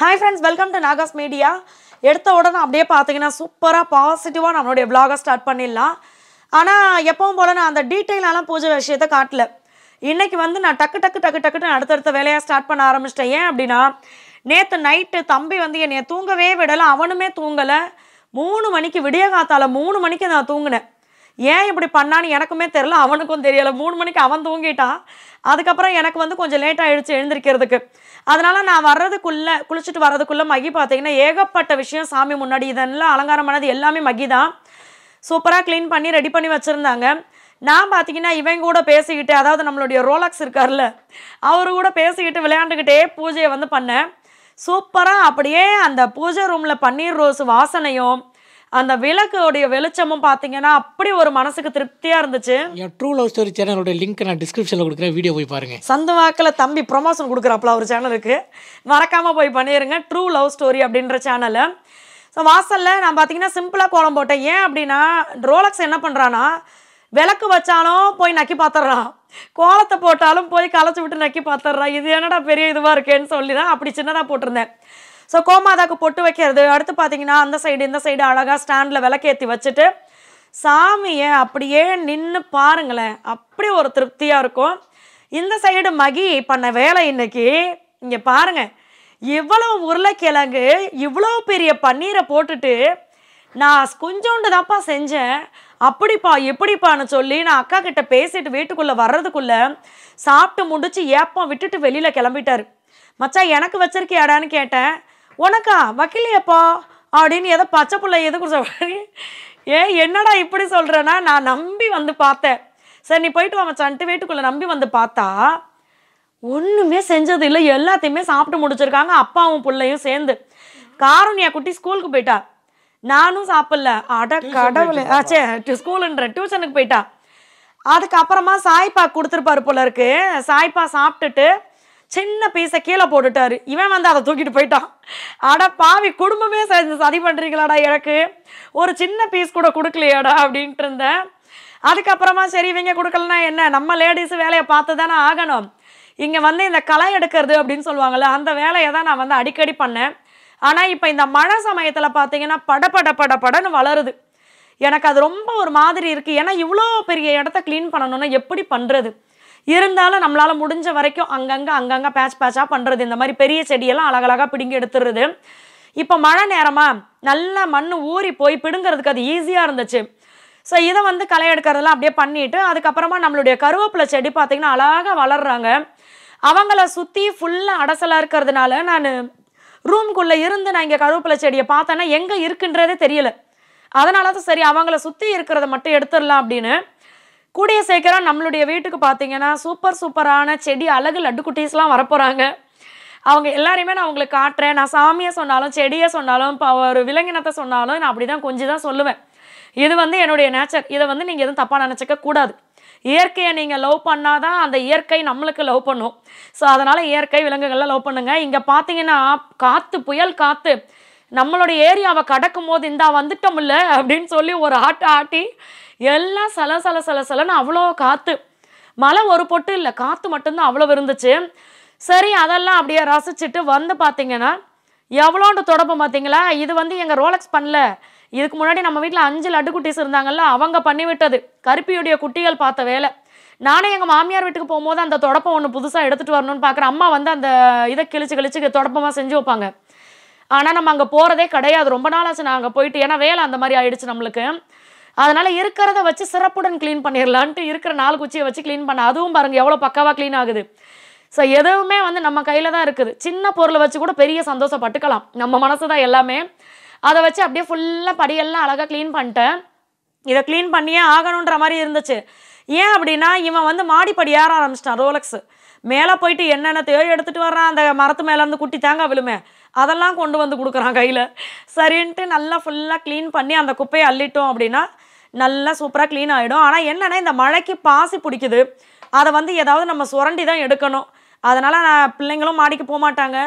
hi friends welcome to Naga's media எடுத்த உடனே அப்படியே பார்த்தீங்கன்னா சூப்பராக பாசிட்டிவாக நம்மளுடைய விலாகை ஸ்டார்ட் பண்ணிடலாம் ஆனால் எப்பவும் போல் நான் அந்த டீட்டெயிலெலாம் பூஜை விஷயத்தை காட்டல இன்றைக்கி வந்து நான் டக்கு டக்கு டக்கு டக்குன்னு அடுத்தடுத்த வேலையாக ஸ்டார்ட் பண்ண ஆரம்பிச்சிட்டேன் ஏன் அப்படின்னா நேற்று நைட்டு தம்பி வந்து என்னை தூங்கவே விடலை அவனுமே தூங்கலை மூணு மணிக்கு விடிய காத்தால மூணு மணிக்கு நான் தூங்கினேன் ஏன் இப்படி பண்ணான்னு எனக்குமே தெரில அவனுக்கும் தெரியலை மூணு மணிக்கு அவன் தூங்கிட்டான் அதுக்கப்புறம் எனக்கு வந்து கொஞ்சம் லேட்டாக எழுச்சி எழுந்திருக்கிறதுக்கு அதனால் நான் வர்றதுக்குள்ளே குளிச்சுட்டு வர்றதுக்குள்ளே மகி பார்த்தீங்கன்னா ஏகப்பட்ட விஷயம் சாமி முன்னாடி இதெல்லாம் அலங்காரம் பண்ணது எல்லாமே மகி தான் சூப்பராக க்ளீன் பண்ணி ரெடி பண்ணி வச்சுருந்தாங்க நான் பார்த்தீங்கன்னா இவங்க கூட பேசிக்கிட்டு அதாவது நம்மளுடைய ரோலக்ஸ் இருக்கார்ல அவரு கூட பேசிக்கிட்டு விளையாண்டுக்கிட்டே பூஜையை வந்து பண்ணேன் சூப்பராக அப்படியே அந்த பூஜை ரூமில் பன்னீர் ரோஸ் வாசனையும் அந்த விளக்குடைய வெளிச்சமும் பார்த்தீங்கன்னா அப்படி ஒரு மனசுக்கு திருப்தியாக இருந்துச்சு என் ட்ரூ லவ் ஸ்டோரி சேனலோட லிங்க் நான் டிஸ்கிரிப்ஷனில் கொடுக்குறேன் வீடியோ போய் பாருங்கள் சந்த வாக்கில் தம்பி ப்ரொமோஷன் கொடுக்குறாப்புல ஒரு சேனலுக்கு மறக்காமல் போய் பண்ணிடுங்க ட்ரூ லவ் ஸ்டோரி அப்படின்ற சேனலை ஸோ வாசலில் நான் பார்த்தீங்கன்னா சிம்பிளாக கோலம் போட்டேன் ஏன் அப்படின்னா ரோலக்ஸ் என்ன பண்ணுறான்னா விளக்கு வச்சாலும் போய் நக்கி பார்த்துட்றான் கோலத்தை போட்டாலும் போய் களைச்சி விட்டு நக்கி பார்த்துட்றான் இது என்னடா பெரிய இதுவாக இருக்கேன்னு சொல்லி தான் அப்படி சின்னதாக போட்டிருந்தேன் ஸோ கோமாதாக்கு பொட்டு வைக்கிறது அடுத்து பார்த்தீங்கன்னா அந்த சைடு இந்த சைடு அழகாக ஸ்டாண்டில் விளக்கேற்றி வச்சுட்டு சாமியை அப்படியே நின்று பாருங்களேன் அப்படி ஒரு திருப்தியாக இருக்கும் இந்த சைடு மகி பண்ண வேலை இன்னைக்கு இங்கே பாருங்கள் இவ்வளோ உருளைக்கிழங்கு இவ்வளோ பெரிய பன்னீரை போட்டுட்டு நான் கொஞ்சோண்டு தான்ப்பா செஞ்சேன் அப்படிப்பா எப்படிப்பான்னு சொல்லி நான் அக்கா கிட்டே பேசிட்டு வீட்டுக்குள்ளே வர்றதுக்குள்ளே சாப்பிட்டு முடிச்சு ஏப்பம் விட்டுட்டு வெளியில் கிளம்பிட்டார் மச்சா எனக்கு வச்சிருக்கியாடான்னு கேட்டேன் உனக்கா வக்கீலையப்பா அப்படின்னு எதை பச்சை பிள்ளை எது கொடுத்த ஏ என்னடா இப்படி சொல்கிறேன்னா நான் நம்பி வந்து பார்த்தேன் சரி நீ போயிட்டு அவன் சன்ட்டு வீட்டுக்குள்ளே நம்பி வந்து பார்த்தா ஒன்றுமே செஞ்சது இல்லை எல்லாத்தையுமே சாப்பிட்டு முடிச்சிருக்காங்க அப்பாவும் பிள்ளையும் சேர்ந்து காரணியா குட்டி ஸ்கூலுக்கு போயிட்டா நானும் சாப்பிடல அட கடவுளே ஆச்சே ஸ்கூலுன்ற டியூஷனுக்கு போயிட்டா அதுக்கப்புறமா சாய்ப்பா கொடுத்துருப்பாரு போல இருக்கு சாய்ப்பா சாப்பிட்டுட்டு சின்ன பீஸை கீழே போட்டுட்டாரு இவன் வந்து அதை தூக்கிட்டு போயிட்டான் அட பாவி குடும்பமே சேர்ந்து சதி பண்ணுறீங்களாடா எனக்கு ஒரு சின்ன பீஸ் கூட கொடுக்கலையாடா அப்படின்ட்டு இருந்தேன் அதுக்கப்புறமா சரி இவங்க கொடுக்கலனா என்ன நம்ம லேடிஸ் வேலையை பார்த்து தானே ஆகணும் இங்கே வந்து இந்த களை எடுக்கிறது அப்படின்னு சொல்லுவாங்கள்ல அந்த வேலையை தான் நான் வந்து அடிக்கடி பண்ணேன் ஆனால் இப்போ இந்த மழை சமயத்தில் பார்த்தீங்கன்னா பட பட பட படன்னு வளருது எனக்கு அது ரொம்ப ஒரு மாதிரி இருக்குது ஏன்னா இவ்வளோ பெரிய இடத்த க்ளீன் பண்ணணும்னா எப்படி பண்ணுறது இருந்தாலும் நம்மளால் முடிஞ்ச வரைக்கும் அங்கங்கே அங்கங்கே பேட்ச் பேச்சாக பண்ணுறது இந்த மாதிரி பெரிய செடியெல்லாம் அழகழகாக பிடுங்கி எடுத்துடுறது இப்போ மழை நேரமாக நல்லா மண் ஊறி போய் பிடுங்கிறதுக்கு அது ஈஸியாக இருந்துச்சு ஸோ இதை வந்து களை எடுக்கிறதெல்லாம் அப்படியே பண்ணிவிட்டு அதுக்கப்புறமா நம்மளுடைய கருவேப்பிலை செடி பார்த்திங்கன்னா அழகாக வளர்கிறாங்க அவங்கள சுற்றி ஃபுல்லாக அடசலாக இருக்கிறதுனால நான் ரூம்குள்ளே இருந்து நான் இங்கே கருவேப்பிலை செடியை பார்த்தேன்னா எங்கே இருக்குன்றதே தெரியல அதனால தான் சரி அவங்கள சுற்றி இருக்கிறத மட்டும் எடுத்துடலாம் அப்படின்னு கூடிய சீக்கிரம் நம்மளுடைய வீட்டுக்கு பார்த்தீங்கன்னா சூப்பர் சூப்பரான செடி அழகு லட்டு குட்டீஸ்லாம் வரப்போகிறாங்க அவங்க எல்லாரையுமே நான் உங்களுக்கு காட்டுறேன் நான் சாமியை சொன்னாலும் செடியை சொன்னாலும் இப்போ ஒரு விலங்கினத்தை சொன்னாலும் நான் அப்படி தான் கொஞ்சம் தான் சொல்லுவேன் இது வந்து என்னுடைய நேச்சர் இதை வந்து நீங்கள் எதுவும் தப்பாக நினச்சிக்க கூடாது இயற்கையை நீங்கள் லவ் பண்ணால் தான் அந்த இயற்கை நம்மளுக்கு லவ் பண்ணும் ஸோ அதனால் இயற்கை விலங்குகள்லாம் லவ் பண்ணுங்கள் இங்கே பார்த்தீங்கன்னா காற்று புயல் காற்று நம்மளுடைய ஏரியாவை கடக்கும் போது இந்தா இல்லை அப்படின்னு சொல்லி ஒரு ஆட்டை ஆட்டி எல்லாம் சல சல சல சலன்னு அவ்வளோ காற்று மழை ஒரு பொட்டு இல்லை காற்று மட்டும்தான் அவ்வளோ இருந்துச்சு சரி அதெல்லாம் அப்படியே ரசிச்சுட்டு வந்து பார்த்தீங்கன்னா எவ்வளோண்டு தொடப்பம் பார்த்தீங்களா இது வந்து எங்கள் ரோலக்ஸ் பண்ணல இதுக்கு முன்னாடி நம்ம வீட்டில் அஞ்சு லட்டு குட்டிஸ் இருந்தாங்கல்ல அவங்க பண்ணிவிட்டது கருப்பியுடைய குட்டிகள் பார்த்த வேலை நானும் எங்கள் மாமியார் வீட்டுக்கு போகும்போது அந்த தொடப்பம் ஒன்று புதுசாக எடுத்துகிட்டு வரணும்னு பார்க்குறேன் அம்மா வந்து அந்த இதை கிழிச்சு கிழிச்சு தொடப்பமாக செஞ்சு வைப்பாங்க ஆனால் நம்ம அங்கே போகிறதே கிடையாது ரொம்ப நாள் ஆச்சு நான் அங்கே போயிட்டு ஏன்னா வேலை அந்த மாதிரி ஆயிடுச்சு நம்மளுக்கு அதனால் இருக்கிறத வச்சு சிறப்புடன் க்ளீன் பண்ணிடலான்ட்டு இருக்கிற நாலு குச்சியை வச்சு க்ளீன் பண்ண அதுவும் பாருங்கள் எவ்வளோ பக்காவாக க்ளீன் ஆகுது ஸோ எதுவுமே வந்து நம்ம கையில் தான் இருக்குது சின்ன பொருளை வச்சு கூட பெரிய சந்தோஷப்பட்டுக்கலாம் நம்ம மனசு தான் எல்லாமே அதை வச்சு அப்படியே ஃபுல்லாக படியெல்லாம் அழகாக க்ளீன் பண்ணிட்டேன் இதை க்ளீன் பண்ணியே ஆகணுன்ற மாதிரி இருந்துச்சு ஏன் அப்படின்னா இவன் வந்து மாடிப்படி ஏற ஆரம்பிச்சிட்டான் ரோலக்ஸு மேலே போயிட்டு என்னென்னத்தையோ எடுத்துகிட்டு வர்றான் அந்த மரத்து மேலேருந்து குட்டி தேங்காய் விழுமே அதெல்லாம் கொண்டு வந்து கொடுக்குறான் கையில் சரின்ட்டு நல்லா ஃபுல்லாக க்ளீன் பண்ணி அந்த குப்பையை அள்ளிட்டோம் அப்படின்னா நல்லா சூப்பராக க்ளீன் ஆகிடும் ஆனால் என்னென்னா இந்த மழைக்கு பாசி பிடிக்குது அதை வந்து ஏதாவது நம்ம சுரண்டி தான் எடுக்கணும் அதனால் நான் பிள்ளைங்களும் மாடிக்கு போக மாட்டாங்க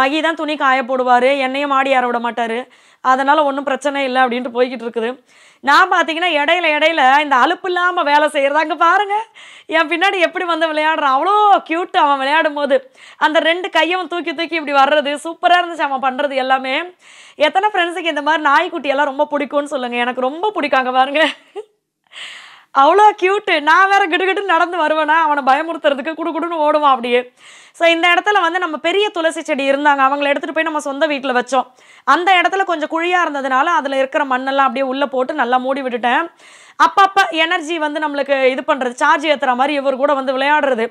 மகி தான் துணி காய போடுவார் என்னையும் மாடி ஏற விட மாட்டார் அதனால் ஒன்றும் பிரச்சனை இல்லை அப்படின்ட்டு போய்கிட்டு இருக்குது நான் பார்த்தீங்கன்னா இடையில இடையில இந்த அலுப்பு இல்லாமல் வேலை செய்கிறதாங்க பாருங்கள் என் பின்னாடி எப்படி வந்து விளையாடுறான் அவ்வளோ க்யூட்டு அவன் விளையாடும் போது அந்த ரெண்டு கையும் தூக்கி தூக்கி இப்படி வர்றது சூப்பராக இருந்துச்சு அவன் பண்ணுறது எல்லாமே எத்தனை ஃப்ரெண்ட்ஸுக்கு இந்த மாதிரி நாய்க்குட்டியெல்லாம் ரொம்ப பிடிக்கும்னு சொல்லுங்கள் எனக்கு ரொம்ப பிடிக்காங்க பாருங்க அவ்வளோ க்யூட்டு நான் வேற கிடுகிட்டு நடந்து வருவேனா அவனை பயமுறுத்துறதுக்கு குடுக்குடுன்னு ஓடுவான் அப்படியே ஸோ இந்த இடத்துல வந்து நம்ம பெரிய துளசி செடி இருந்தாங்க அவங்கள எடுத்துகிட்டு போய் நம்ம சொந்த வீட்டில் வச்சோம் அந்த இடத்துல கொஞ்சம் குழியாக இருந்ததுனால அதில் இருக்கிற மண்ணெல்லாம் அப்படியே உள்ளே போட்டு நல்லா மூடி விட்டுட்டேன் அப்பப்போ எனர்ஜி வந்து நம்மளுக்கு இது பண்ணுறது சார்ஜ் ஏற்றுற மாதிரி இவர் கூட வந்து விளையாடுறது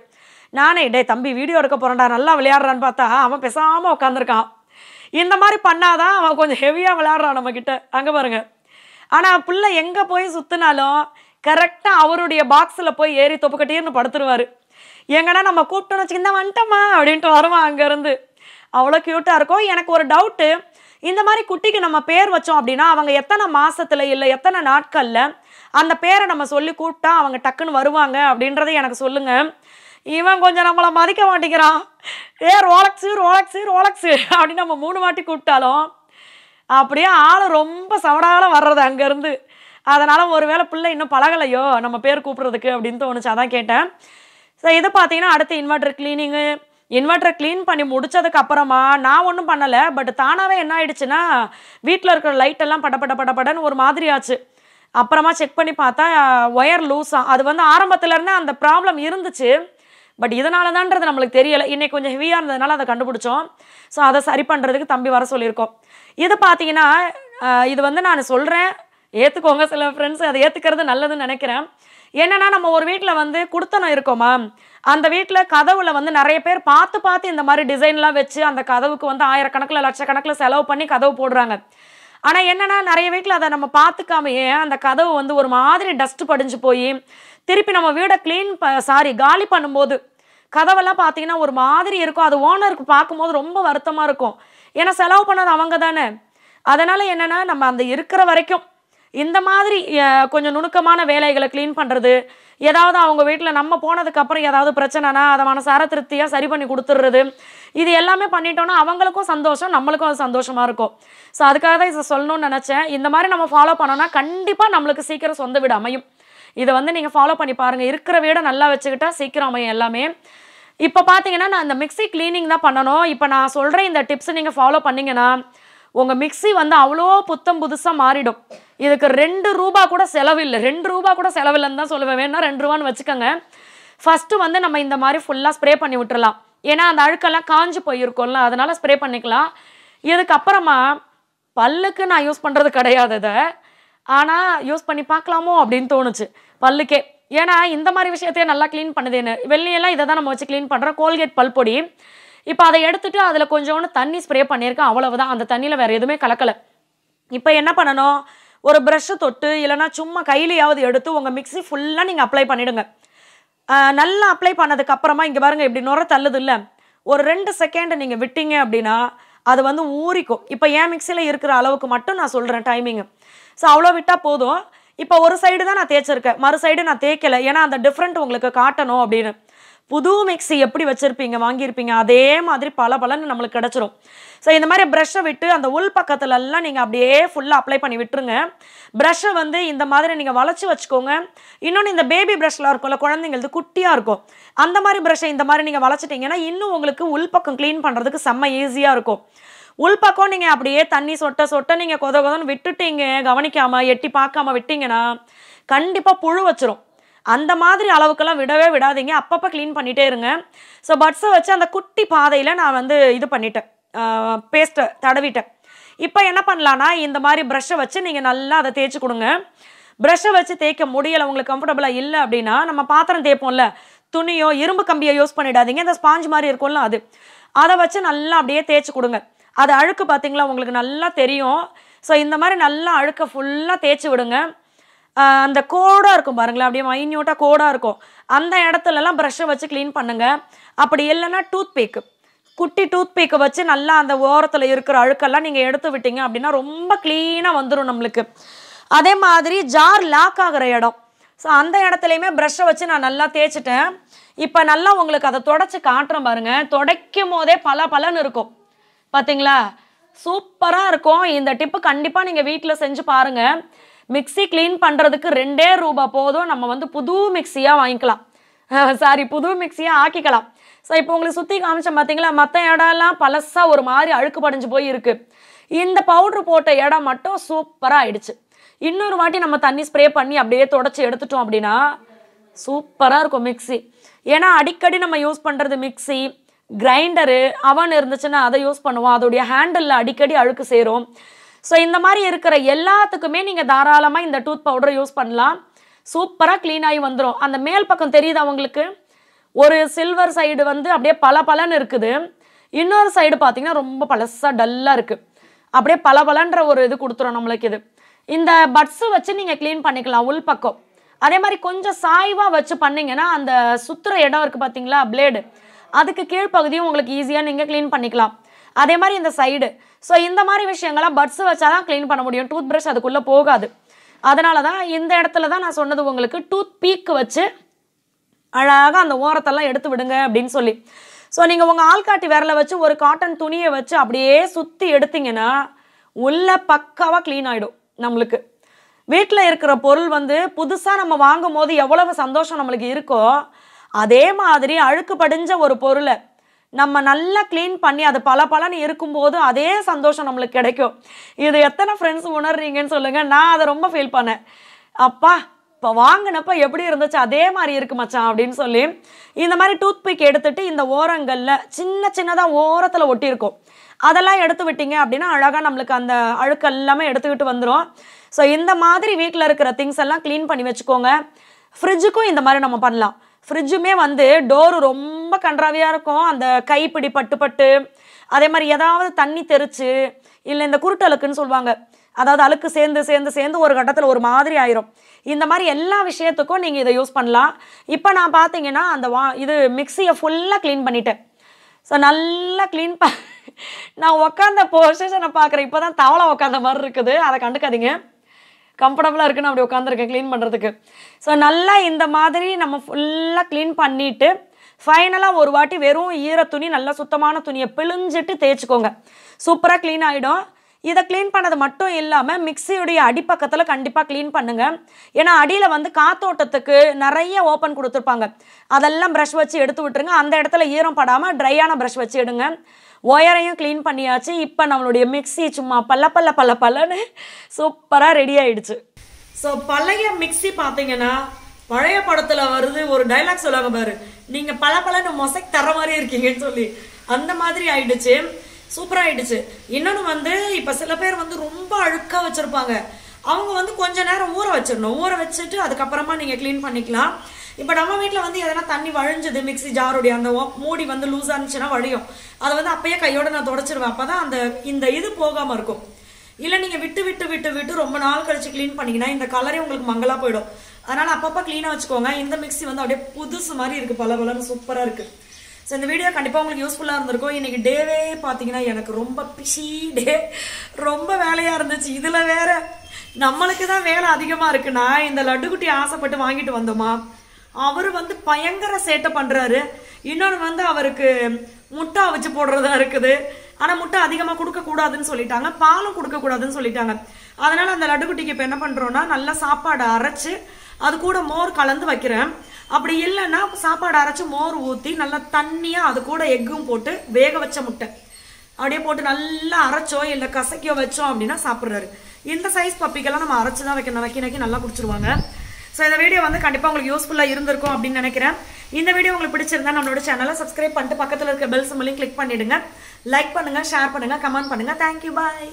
நானே டே தம்பி வீடியோ எடுக்க போகிறேன்டா நல்லா விளையாடுறான்னு பார்த்தா அவன் பேசாமல் உட்காந்துருக்கான் இந்த மாதிரி பண்ணாதான் அவன் கொஞ்சம் ஹெவியாக விளையாடுறான் நம்மக்கிட்ட அங்கே பாருங்கள் ஆனால் பிள்ளை எங்கே போய் சுற்றினாலும் கரெக்டாக அவருடைய பாக்ஸில் போய் ஏறி தொப்புக்கட்டின்னு படுத்துருவார் எங்கடா நம்ம கூப்பிட்டோன்னு வச்சுக்கிந்தா வந்துட்டோமா அப்படின்ட்டு வருவான் அங்கேருந்து அவ்வளோ க்யூட்டாக இருக்கும் எனக்கு ஒரு டவுட்டு இந்த மாதிரி குட்டிக்கு நம்ம பேர் வச்சோம் அப்படின்னா அவங்க எத்தனை மாதத்தில் இல்லை எத்தனை நாட்களில் அந்த பேரை நம்ம சொல்லி கூப்பிட்டா அவங்க டக்குன்னு வருவாங்க அப்படின்றத எனக்கு சொல்லுங்கள் இவன் கொஞ்சம் நம்மளை மதிக்க மாட்டேங்கிறான் ஏ ரோலக்ஸு ரோலக்ஸு ரோலக்ஸு அப்படின்னு நம்ம மூணு வாட்டி கூப்பிட்டாலும் அப்படியே ஆள் ரொம்ப சவடால வர்றது அங்கேருந்து அதனால் ஒருவேளை பிள்ளை இன்னும் பழகலையோ நம்ம பேர் கூப்பிட்றதுக்கு அப்படின்னு தோணுச்சு அதான் கேட்டேன் ஸோ இதை பார்த்தீங்கன்னா அடுத்து இன்வெர்டர் கிளீனிங்கு இன்வெர்டர் க்ளீன் பண்ணி முடித்ததுக்கு அப்புறமா நான் ஒன்றும் பண்ணலை பட் தானாகவே என்ன ஆயிடுச்சுன்னா வீட்டில் இருக்கிற லைட்டெல்லாம் பட பட பட படன்னு ஒரு மாதிரி ஆச்சு அப்புறமா செக் பண்ணி பார்த்தா ஒயர் லூஸாக அது வந்து ஆரம்பத்துலேருந்தே அந்த ப்ராப்ளம் இருந்துச்சு பட் இதனால தான்றது நம்மளுக்கு தெரியலை இன்னைக்கு கொஞ்சம் ஹெவியாக இருந்ததுனால அதை கண்டுபிடிச்சோம் ஸோ அதை சரி பண்ணுறதுக்கு தம்பி வர சொல்லியிருக்கோம் இது பார்த்தீங்கன்னா இது வந்து நான் சொல்கிறேன் ஏற்றுக்கோங்க சில ஃப்ரெண்ட்ஸ் அதை ஏற்றுக்கிறது நல்லதுன்னு நினைக்கிறேன் என்னென்னா நம்ம ஒரு வீட்டில் வந்து கொடுத்தனம் இருக்கோமா அந்த வீட்டில் கதவுல வந்து நிறைய பேர் பார்த்து பார்த்து இந்த மாதிரி டிசைன்லாம் வச்சு அந்த கதவுக்கு வந்து ஆயிரக்கணக்கில் லட்சக்கணக்கில் செலவு பண்ணி கதவு போடுறாங்க ஆனால் என்னென்னா நிறைய வீட்டில் அதை நம்ம பார்த்துக்காமையே அந்த கதவு வந்து ஒரு மாதிரி டஸ்ட் படிஞ்சு போய் திருப்பி நம்ம வீடை க்ளீன் ப சாரி காலி பண்ணும்போது கதவெல்லாம் பார்த்தீங்கன்னா ஒரு மாதிரி இருக்கும் அது ஓனருக்கு பார்க்கும்போது ரொம்ப வருத்தமாக இருக்கும் ஏன்னா செலவு பண்ணது அவங்க தானே அதனால் என்னென்னா நம்ம அந்த இருக்கிற வரைக்கும் இந்த மாதிரி கொஞ்சம் நுணுக்கமான வேலைகளை க்ளீன் பண்ணுறது ஏதாவது அவங்க வீட்டில் நம்ம போனதுக்கப்புறம் ஏதாவது பிரச்சனைனா அதை மனசார திருப்தியாக சரி பண்ணி கொடுத்துட்றது இது எல்லாமே பண்ணிட்டோன்னா அவங்களுக்கும் சந்தோஷம் நம்மளுக்கும் அது சந்தோஷமாக இருக்கும் ஸோ அதுக்காக தான் இதை சொல்லணும்னு நினச்சேன் இந்த மாதிரி நம்ம ஃபாலோ பண்ணோன்னா கண்டிப்பாக நம்மளுக்கு சீக்கிரம் சொந்த வீடு அமையும் இதை வந்து நீங்கள் ஃபாலோ பண்ணி பாருங்கள் இருக்கிற வீடை நல்லா வச்சுக்கிட்டா சீக்கிரம் அமையும் எல்லாமே இப்போ பார்த்தீங்கன்னா நான் இந்த மிக்சி க்ளீனிங் தான் பண்ணணும் இப்போ நான் சொல்கிற இந்த டிப்ஸ் நீங்கள் ஃபாலோ பண்ணிங்கன்னா உங்கள் மிக்சி வந்து அவ்வளோ புத்தம் புதுசாக மாறிடும் இதுக்கு ரெண்டு ரூபா கூட செலவில்லை ரெண்டு ரூபா கூட செலவில்லைன்னு தான் சொல்லுவேன் வேணா ரெண்டு ரூபான்னு வச்சுக்கோங்க ஃபஸ்ட்டு வந்து நம்ம இந்த மாதிரி ஃபுல்லாக ஸ்ப்ரே பண்ணி விட்டுறலாம் ஏன்னா அந்த அழுக்கெல்லாம் காஞ்சி போயிருக்கோம்ல அதனால் ஸ்ப்ரே பண்ணிக்கலாம் இதுக்கப்புறமா பல்லுக்கு நான் யூஸ் பண்ணுறது கிடையாது இதை ஆனால் யூஸ் பண்ணி பார்க்கலாமோ அப்படின்னு தோணுச்சு பல்லுக்கே ஏன்னா இந்த மாதிரி விஷயத்தையே நல்லா க்ளீன் பண்ணுதேன்னு வெள்ளியெல்லாம் வெளியெல்லாம் இதை தான் நம்ம வச்சு க்ளீன் பண்ணுறோம் கோல்கேட் பல்பொடி இப்போ அதை எடுத்துட்டு அதில் கொஞ்சோண்டு தண்ணி ஸ்ப்ரே பண்ணியிருக்கேன் அவ்வளவுதான் அந்த தண்ணியில் வேறு எதுவுமே கலக்கலை இப்போ என்ன பண்ணணும் ஒரு ப்ரஷ்ஷை தொட்டு இல்லைனா சும்மா கையிலையாவது எடுத்து உங்கள் மிக்ஸி ஃபுல்லாக நீங்கள் அப்ளை பண்ணிவிடுங்க நல்லா அப்ளை பண்ணதுக்கப்புறமா இங்கே பாருங்கள் இப்படி நுர தள்ளுது இல்லை ஒரு ரெண்டு செகண்ட் நீங்கள் விட்டீங்க அப்படின்னா அது வந்து ஊறிக்கும் இப்போ ஏன் மிக்சியில் இருக்கிற அளவுக்கு மட்டும் நான் சொல்கிறேன் டைமிங்கு ஸோ அவ்வளோ விட்டால் போதும் இப்போ ஒரு சைடு தான் நான் தேய்ச்சிருக்கேன் மறு சைடு நான் தேய்க்கலை ஏன்னா அந்த டிஃப்ரெண்ட் உங்களுக்கு காட்டணும் அப்படின்னு புது மிக்சி எப்படி வச்சுருப்பீங்க வாங்கியிருப்பீங்க அதே மாதிரி பல பலன் நம்மளுக்கு கிடச்சிரும் ஸோ இந்த மாதிரி ப்ரெஷ்ஷை விட்டு அந்த உள் பக்கத்துலலாம் நீங்கள் அப்படியே ஃபுல்லாக அப்ளை பண்ணி விட்டுருங்க ப்ரெஷ்ஷை வந்து இந்த மாதிரி நீங்கள் வளைச்சி வச்சுக்கோங்க இன்னொன்று இந்த பேபி ப்ரெஷ்லாம் இருக்கும்ல குழந்தைங்களது குட்டியாக இருக்கும் அந்த மாதிரி ப்ரெஷ்ஷை இந்த மாதிரி நீங்கள் வளைச்சிட்டிங்கன்னா இன்னும் உங்களுக்கு உள் பக்கம் க்ளீன் பண்ணுறதுக்கு செம்ம ஈஸியாக இருக்கும் உள்பக்கம் நீங்கள் அப்படியே தண்ணி சொட்ட சொட்ட நீங்கள் கொத கொதன்னு விட்டுட்டீங்க கவனிக்காமல் எட்டி பார்க்காம விட்டிங்கன்னா கண்டிப்பாக புழு வச்சிரும் அந்த மாதிரி அளவுக்கெல்லாம் விடவே விடாதீங்க அப்பப்போ க்ளீன் பண்ணிகிட்டே இருங்க ஸோ பட்ஸை வச்சு அந்த குட்டி பாதையில் நான் வந்து இது பண்ணிட்டேன் பேஸ்ட்டை தடவிட்டேன் இப்போ என்ன பண்ணலான்னா இந்த மாதிரி ப்ரஷ்ஷை வச்சு நீங்கள் நல்லா அதை தேய்ச்சி கொடுங்க ப்ரஷ்ஷை வச்சு தேய்க்க முடியலை உங்களுக்கு கம்ஃபர்டபுளாக இல்லை அப்படின்னா நம்ம பாத்திரம் தேய்ப்போம்ல துணியோ இரும்பு கம்பியோ யூஸ் பண்ணிடாதீங்க இந்த ஸ்பாஞ்ச் மாதிரி இருக்கும்ல அது அதை வச்சு நல்லா அப்படியே தேய்ச்சி கொடுங்க அது அழுக்கு பார்த்தீங்களா உங்களுக்கு நல்லா தெரியும் ஸோ இந்த மாதிரி நல்லா அழுக்க ஃபுல்லாக தேய்ச்சி விடுங்க அந்த கோடாக இருக்கும் பாருங்களேன் அப்படியே மைன்யூட்டாக கோடாக இருக்கும் அந்த இடத்துலலாம் ப்ரெஷ்ஷை வச்சு க்ளீன் பண்ணுங்கள் அப்படி இல்லைன்னா டூத் பேக்கு குட்டி டூத் வச்சு நல்லா அந்த ஓரத்தில் இருக்கிற அழுக்கெல்லாம் நீங்கள் எடுத்து விட்டீங்க அப்படின்னா ரொம்ப க்ளீனாக வந்துடும் நம்மளுக்கு அதே மாதிரி ஜார் லாக் ஆகிற இடம் ஸோ அந்த இடத்துலையுமே ப்ரெஷ்ஷை வச்சு நான் நல்லா தேய்ச்சிட்டேன் இப்போ நல்லா உங்களுக்கு அதை தொடச்சி காட்டுறேன் பாருங்கள் துடைக்கும் போதே பல பலன்னு இருக்கும் பார்த்தீங்களா சூப்பராக இருக்கும் இந்த டிப்பு கண்டிப்பாக நீங்கள் வீட்டில் செஞ்சு பாருங்கள் மிக்சி க்ளீன் பண்ணுறதுக்கு ரெண்டே ரூபா போதும் நம்ம வந்து புது மிக்சியாக வாங்கிக்கலாம் சாரி புது மிக்சியாக ஆக்கிக்கலாம் ஸோ இப்போ உங்களுக்கு சுற்றி காமிச்சேன் பார்த்தீங்களா மற்ற இடம்லாம் பழசாக ஒரு மாதிரி அழுக்கு படிஞ்சு போய் இருக்குது இந்த பவுட்ரு போட்ட இடம் மட்டும் சூப்பராக ஆயிடுச்சு இன்னொரு வாட்டி நம்ம தண்ணி ஸ்ப்ரே பண்ணி அப்படியே தொடச்சி எடுத்துட்டோம் அப்படின்னா சூப்பராக இருக்கும் மிக்சி ஏன்னா அடிக்கடி நம்ம யூஸ் பண்ணுறது மிக்சி கிரைண்டரு அவன் இருந்துச்சுன்னா அதை யூஸ் பண்ணுவோம் அதோடைய ஹேண்டிலில் அடிக்கடி அழுக்கு சேரும் ஸோ இந்த மாதிரி இருக்கிற எல்லாத்துக்குமே நீங்கள் தாராளமாக இந்த டூத் பவுடர் யூஸ் பண்ணலாம் சூப்பராக க்ளீன் ஆகி வந்துடும் அந்த மேல் பக்கம் தெரியுது அவங்களுக்கு ஒரு சில்வர் சைடு வந்து அப்படியே பல பலன்னு இருக்குது இன்னொரு சைடு பார்த்திங்கன்னா ரொம்ப பழசாக டல்லாக இருக்குது அப்படியே பல பலன்ற ஒரு இது கொடுத்துரும் நம்மளுக்கு இது இந்த பட்ஸு வச்சு நீங்கள் க்ளீன் பண்ணிக்கலாம் உள் பக்கம் அதே மாதிரி கொஞ்சம் சாய்வாக வச்சு பண்ணிங்கன்னா அந்த சுற்றுற இடம் இருக்குது பார்த்தீங்களா பிளேடு அதுக்கு கீழ்ப்பகுதியும் உங்களுக்கு ஈஸியாக நீங்கள் க்ளீன் பண்ணிக்கலாம் அதே மாதிரி இந்த சைடு ஸோ இந்த மாதிரி விஷயங்கள்லாம் பட்ஸ் வச்சா தான் க்ளீன் பண்ண முடியும் டூத் ப்ரஷ் அதுக்குள்ளே போகாது அதனால தான் இந்த இடத்துல தான் நான் சொன்னது உங்களுக்கு டூத் பீக் வச்சு அழகாக அந்த ஓரத்தெல்லாம் எடுத்து விடுங்க அப்படின்னு சொல்லி ஸோ நீங்கள் உங்கள் ஆள்காட்டி விரலை வச்சு ஒரு காட்டன் துணியை வச்சு அப்படியே சுற்றி எடுத்திங்கன்னா உள்ளே பக்காவாக க்ளீன் ஆகிடும் நம்மளுக்கு வீட்டில் இருக்கிற பொருள் வந்து புதுசாக நம்ம வாங்கும் போது எவ்வளவு சந்தோஷம் நம்மளுக்கு இருக்கோ அதே மாதிரி அழுக்கு படிஞ்ச ஒரு பொருளை நம்ம நல்லா க்ளீன் பண்ணி அது பல பலன்னு இருக்கும்போது அதே சந்தோஷம் நம்மளுக்கு கிடைக்கும் இது எத்தனை ஃப்ரெண்ட்ஸ் உணர்றீங்கன்னு சொல்லுங்கள் நான் அதை ரொம்ப ஃபீல் பண்ணேன் அப்பா இப்போ வாங்கினப்ப எப்படி இருந்துச்சு அதே மாதிரி இருக்கு மச்சான் அப்படின்னு சொல்லி இந்த மாதிரி டூத் பிக் எடுத்துட்டு இந்த ஓரங்களில் சின்ன சின்னதாக ஓரத்தில் ஒட்டியிருக்கும் அதெல்லாம் எடுத்து விட்டீங்க அப்படின்னா அழகாக நம்மளுக்கு அந்த அழுக்கு எல்லாமே எடுத்துக்கிட்டு வந்துடும் ஸோ இந்த மாதிரி வீட்டில் இருக்கிற திங்ஸ் எல்லாம் க்ளீன் பண்ணி வச்சுக்கோங்க ஃப்ரிட்ஜுக்கும் இந்த மாதிரி நம்ம பண்ணலாம் ஃப்ரிட்ஜுமே வந்து டோரு ரொம்ப கன்றாவியாக இருக்கும் அந்த கைப்பிடி பட்டு பட்டு அதே மாதிரி ஏதாவது தண்ணி தெரிச்சு இல்லை இந்த குருட்டு அழுக்குன்னு சொல்லுவாங்க அதாவது அழுக்கு சேர்ந்து சேர்ந்து சேர்ந்து ஒரு கட்டத்தில் ஒரு மாதிரி ஆயிரும் இந்த மாதிரி எல்லா விஷயத்துக்கும் நீங்கள் இதை யூஸ் பண்ணலாம் இப்போ நான் பார்த்தீங்கன்னா அந்த வா இது மிக்சியை ஃபுல்லாக க்ளீன் பண்ணிட்டேன் ஸோ நல்லா க்ளீன் ப நான் உக்காந்த பொசிஷனை பார்க்குறேன் இப்போ தான் தவளை உக்காந்த மாதிரி இருக்குது அதை கண்டுக்காதீங்க கம்ஃபர்டபுளாக இருக்குன்னு அப்படி உட்காந்துருக்கேன் க்ளீன் பண்ணுறதுக்கு ஸோ நல்லா இந்த மாதிரி நம்ம ஃபுல்லாக க்ளீன் பண்ணிவிட்டு ஃபைனலாக ஒரு வாட்டி வெறும் ஈர துணி நல்லா சுத்தமான துணியை பிழிஞ்சிட்டு தேய்ச்சிக்கோங்க சூப்பராக க்ளீன் ஆகிடும் இதை க்ளீன் பண்ணது மட்டும் இல்லாமல் மிக்சியுடைய அடிப்பக்கத்தில் கண்டிப்பாக க்ளீன் பண்ணுங்கள் ஏன்னா அடியில் வந்து காத்தோட்டத்துக்கு நிறைய ஓப்பன் கொடுத்துருப்பாங்க அதெல்லாம் ப்ரஷ் வச்சு எடுத்து விட்டுருங்க அந்த இடத்துல ஈரம் படாமல் ட்ரையான ப்ரஷ் வச்சு எடுங்க ஒயரையும் க்ளீன் பண்ணியாச்சு இப்போ நம்மளுடைய மிக்சி சும்மா பல்ல பல்ல பல்ல பல்லன்னு சூப்பராக ரெடி ஆயிடுச்சு ஸோ பழைய மிக்சி பார்த்தீங்கன்னா பழைய படத்தில் வருது ஒரு டைலாக் சொல்லுவாங்க பாரு நீங்கள் பல பலன்னு மொசைக்கு தர மாதிரி இருக்கீங்கன்னு சொல்லி அந்த மாதிரி ஆயிடுச்சு சூப்பராக ஆயிடுச்சு இன்னொன்று வந்து இப்போ சில பேர் வந்து ரொம்ப அழுக்காக வச்சுருப்பாங்க அவங்க வந்து கொஞ்ச நேரம் ஊற வச்சிடணும் ஊற வச்சுட்டு அதுக்கப்புறமா நீங்கள் க்ளீன் பண்ணிக்கலாம் இப்போ நம்ம வீட்டில் வந்து எதனா தண்ணி வழிஞ்சது மிக்சி ஜாருடைய அந்த மூடி வந்து லூஸ் ஆனிச்சுன்னா வழியும் அதை வந்து அப்பயே கையோட நான் தொடச்சிருவேன் அப்பதான் அந்த இந்த இது போகாமல் இருக்கும் இல்லை நீங்கள் விட்டு விட்டு விட்டு விட்டு ரொம்ப நாள் கழிச்சு க்ளீன் பண்ணீங்கன்னா இந்த கலரே உங்களுக்கு மங்களா போயிடும் அதனால் அப்பப்போ க்ளீனாக வச்சுக்கோங்க இந்த மிக்சி வந்து அப்படியே புதுசு மாதிரி இருக்குது பல பலன்னு சூப்பராக இருக்குது ஸோ இந்த வீடியோ கண்டிப்பாக உங்களுக்கு யூஸ்ஃபுல்லாக இருந்திருக்கும் இன்றைக்கி டேவே பார்த்தீங்கன்னா எனக்கு ரொம்ப பிஷி டே ரொம்ப வேலையாக இருந்துச்சு இதில் வேற நம்மளுக்கு தான் வேலை அதிகமாக இருக்குன்னா இந்த லட்டுக்குட்டி ஆசைப்பட்டு வாங்கிட்டு வந்தோமா அவர் வந்து பயங்கர சேட்டை பண்ணுறாரு இன்னொன்று வந்து அவருக்கு முட்டை அவிச்சு போடுறதா இருக்குது ஆனால் முட்டை அதிகமாக கொடுக்கக்கூடாதுன்னு சொல்லிட்டாங்க பாலும் கொடுக்கக்கூடாதுன்னு சொல்லிட்டாங்க அதனால் அந்த லட்டுக்குட்டிக்கு இப்போ என்ன பண்ணுறோன்னா நல்லா சாப்பாடு அரைச்சு அது கூட மோர் கலந்து வைக்கிறேன் அப்படி இல்லைன்னா சாப்பாடு அரைச்சி மோர் ஊற்றி நல்லா தண்ணியாக அது கூட எக்கும் போட்டு வேக வச்ச முட்டை அப்படியே போட்டு நல்லா அரைச்சோ இல்லை கசக்கியோ வச்சோம் அப்படின்னா சாப்பிட்றாரு இந்த சைஸ் பப்பிக்கெல்லாம் நம்ம அரைச்சி தான் வைக்கணும் நக்கி நக்கி நல்லா குடிச்சிருவாங்க ஸோ இந்த வீடியோ வந்து கண்டிப்பாக உங்களுக்கு யூஸ்ஃபுல்லாக இருந்திருக்கும் அப்படின்னு நினைக்கிறேன் இந்த வீடியோ உங்களுக்கு பிடிச்சிருந்தா நம்மளோட சேனலை சப்ஸ்கிரைப் பண்ணிட்டு பக்கத்தில் இருக்க பெல் சிம்பிளையும் கிளிக் பண்ணிடுங்க லைக் பண்ணுங்கள் ஷேர் பண்ணுங்கள் கமெண்ட் பண்ணுங்கள் தேங்க்யூ பாய்